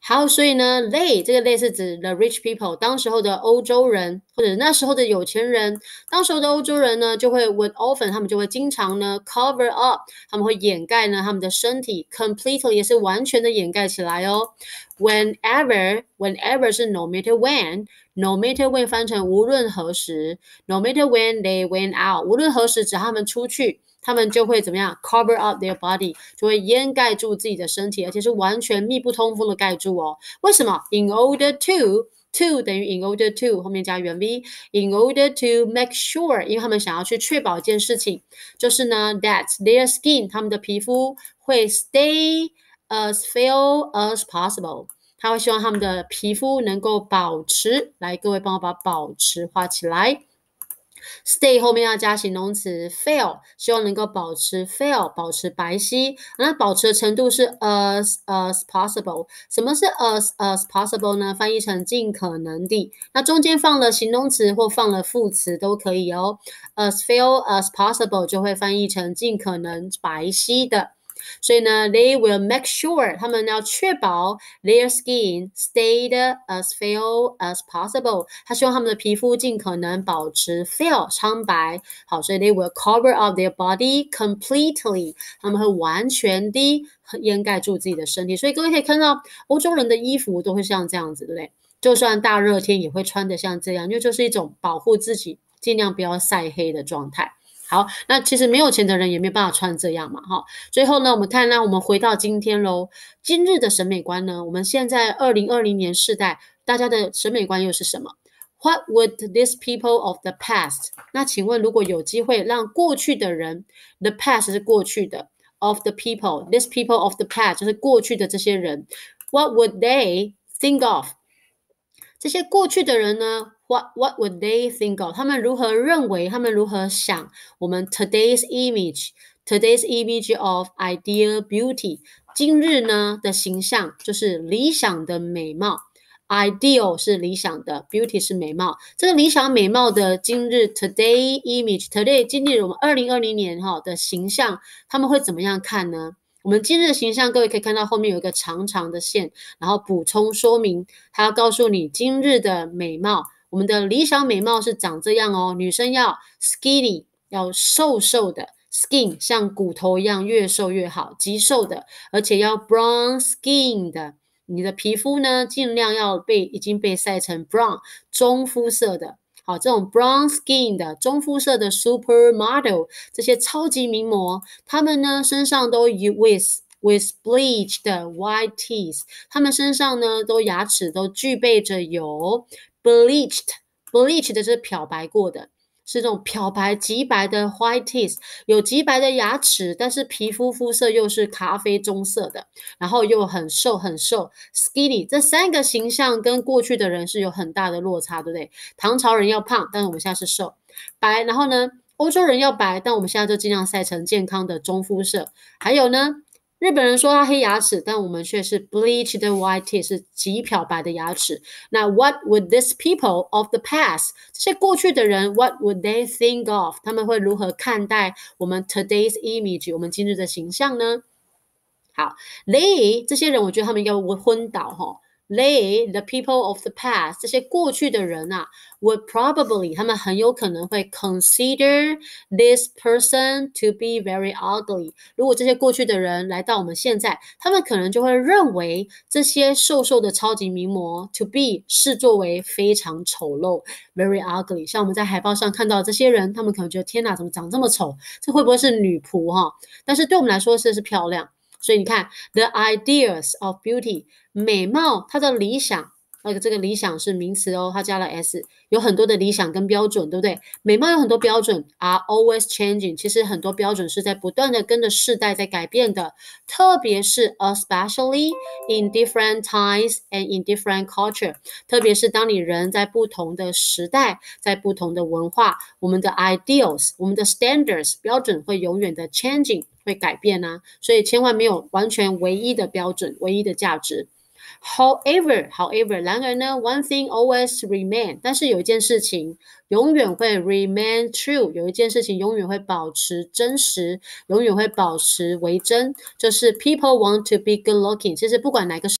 好，所以呢，they 这个 they 是指 the rich people，当时候的欧洲人或者那时候的有钱人，当时候的欧洲人呢，就会 would often 他们就会经常呢 cover up，他们会掩盖呢他们的身体 completely 也是完全的掩盖起来哦。Whenever，whenever 是 no matter when，no matter when 翻成无论何时，no matter when they went out，无论何时指他们出去。他们就会怎么样？cover up their body，就会掩盖住自己的身体，而且是完全密不通风的盖住哦。为什么？In order to to 等于 in order to 后面加原 v。In order to make sure，因为他们想要去确保一件事情，就是呢，that their skin 他们的皮肤会 stay as f a i l as possible。他会希望他们的皮肤能够保持。来，各位帮我把保持画起来。Stay 后面要加形容词 f a i l 希望能够保持 f a i l 保持白皙。那保持的程度是 as as possible。什么是 as as possible 呢？翻译成尽可能地。那中间放了形容词或放了副词都可以哦。As f a i l as possible 就会翻译成尽可能白皙的。所以呢，they will make sure 他们要确保 their skin stayed as f a l e as possible。他希望他们的皮肤尽可能保持 f a l e 苍白。好，所以 they will cover up their body completely。他们会完全的掩盖住自己的身体。所以各位可以看到，欧洲人的衣服都会像这样子，对不对？就算大热天也会穿的像这样，因为就是一种保护自己，尽量不要晒黑的状态。好，那其实没有钱的人也没有办法穿这样嘛，哈。最后呢，我们看，那我们回到今天喽。今日的审美观呢？我们现在二零二零年世代，大家的审美观又是什么？What would these people of the past？那请问，如果有机会让过去的人，the past 是过去的，of the people，these people of the past 就是过去的这些人，what would they think of？这些过去的人呢？What what would they think of？他们如何认为？他们如何想？我们 today's image，today's image of ideal beauty。今日呢的形象就是理想的美貌。Ideal 是理想的，beauty 是美貌。这个理想美貌的今日 today image，today 今日我们二零二零年哈的形象，他们会怎么样看呢？我们今日的形象，各位可以看到后面有一个长长的线，然后补充说明，它要告诉你今日的美貌。我们的理想美貌是长这样哦，女生要 skinny，要瘦瘦的 skin，像骨头一样，越瘦越好，极瘦的，而且要 brown skin 的。你的皮肤呢，尽量要被已经被晒成 brown 中肤色的。好，这种 brown skin 的中肤色的 super model，这些超级名模，他们呢身上都 with with bleach e 的 white teeth，他们身上呢都牙齿都具备着有。bleached，bleached 的是漂白过的，是那种漂白极白的 white teeth，有极白的牙齿，但是皮肤肤色又是咖啡棕色的，然后又很瘦很瘦，skinny，这三个形象跟过去的人是有很大的落差，对不对？唐朝人要胖，但是我们现在是瘦白，然后呢，欧洲人要白，但我们现在就尽量晒成健康的中肤色，还有呢。日本人说他黑牙齿，但我们却是 bleached white teeth，是极漂白的牙齿。那 What would these people of the past？这些过去的人，What would they think of？他们会如何看待我们 today's image？我们今日的形象呢？好，They 这些人，我觉得他们应该会昏倒哈。They, the people of the past，这些过去的人啊，would probably，他们很有可能会 consider this person to be very ugly。如果这些过去的人来到我们现在，他们可能就会认为这些瘦瘦的超级名模 to be 视作为非常丑陋，very ugly。像我们在海报上看到这些人，他们可能觉得天哪，怎么长这么丑？这会不会是女仆哈？但是对我们来说，这是漂亮。所以你看，the ideas of beauty，美貌它的理想，那个这个理想是名词哦，它加了 s，有很多的理想跟标准，对不对？美貌有很多标准，are always changing。其实很多标准是在不断的跟着时代在改变的，特别是 especially in different times and in different culture，特别是当你人在不同的时代，在不同的文化，我们的 ideas，l 我们的 standards 标准会永远的 changing。会改变啊，所以千万没有完全唯一的标准，唯一的价值。However，however，然而呢，one thing always remain。但是有一件事情永远会 remain true，有一件事情永远会保持真实，永远会保持为真，就是 people want to be good looking。其实不管哪个。